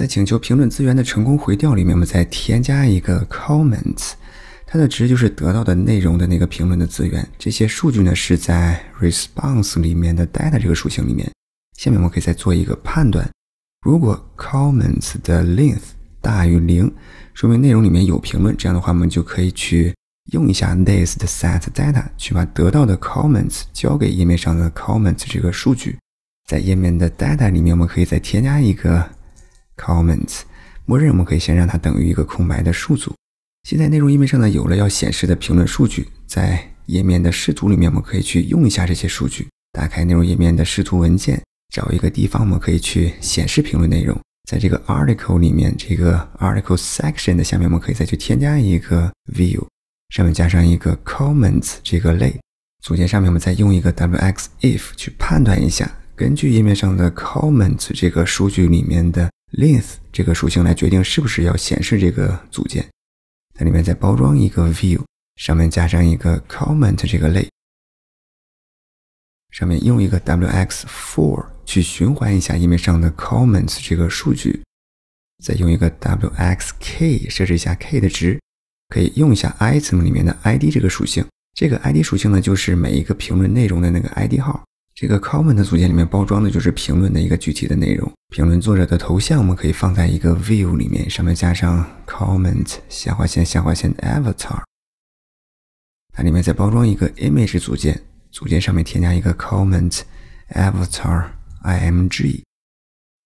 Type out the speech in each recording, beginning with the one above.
在请求评论资源的成功回调里面，我们再添加一个 comments，它的值就是得到的内容的那个评论的资源。这些数据呢是在 response 里面的 data 这个属性里面。下面我们可以再做一个判断，如果 comments 的 length 大于零，说明内容里面有评论，这样的话我们就可以去用一下 this 的 set data 去把得到的 comments 交给页面上的 comments 这个数据。在页面的 data 里面，我们可以再添加一个。comments，默认我们可以先让它等于一个空白的数组。现在内容页面上呢，有了要显示的评论数据，在页面的视图里面，我们可以去用一下这些数据。打开内容页面的视图文件，找一个地方我们可以去显示评论内容。在这个 article 里面，这个 article section 的下面，我们可以再去添加一个 view，上面加上一个 comments 这个类组件。上面我们再用一个 wx if 去判断一下，根据页面上的 comments 这个数据里面的。length 这个属性来决定是不是要显示这个组件，它里面再包装一个 view，上面加上一个 comment 这个类，上面用一个 wx for 去循环一下页面上的 comments 这个数据，再用一个 wx k 设置一下 k 的值，可以用一下 item 里面的 id 这个属性，这个 id 属性呢就是每一个评论内容的那个 id 号。这个 comment 组件里面包装的就是评论的一个具体的内容。评论作者的头像，我们可以放在一个 view 里面，上面加上 comment 下划线下划线 avatar，它里面再包装一个 image 组件，组件上面添加一个 comment avatar img，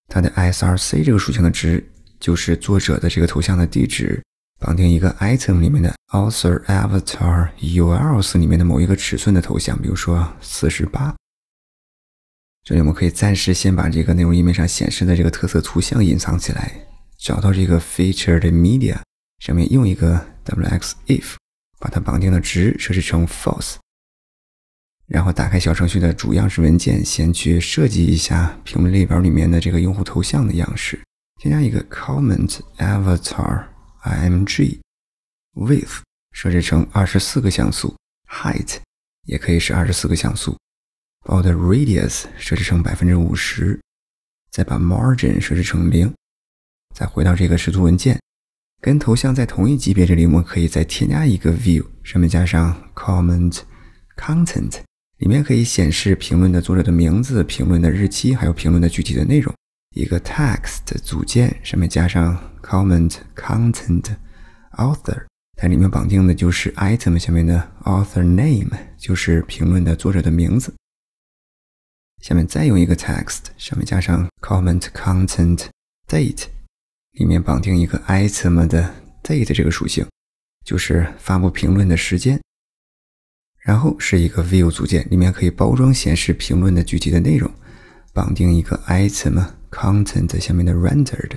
它的 src 这个属性的值就是作者的这个头像的地址，绑定一个 item 里面的 author avatar urls 里面的某一个尺寸的头像，比如说四十八。这里我们可以暂时先把这个内容页面上显示的这个特色图像隐藏起来，找到这个 featured media 上面用一个 W X if 把它绑定的值设置成 false，然后打开小程序的主样式文件，先去设计一下屏幕列表里面的这个用户头像的样式，添加一个 comment avatar img with 设置成二十四个像素，height 也可以是二十四个像素。把我的 e radius 设置成百分之五十，再把 margin 设置成零，再回到这个视图文件，跟头像在同一级别。这里我们可以再添加一个 view，上面加上 comment content，里面可以显示评论的作者的名字、评论的日期，还有评论的具体的内容。一个 text 组件上面加上 comment content author，在里面绑定的就是 item 下面的 author name，就是评论的作者的名字。下面再用一个 text，上面加上 comment content date，里面绑定一个 item 的 date 这个属性，就是发布评论的时间。然后是一个 view 组件，里面可以包装显示评论的具体的内容，绑定一个 item content 下面的 rendered。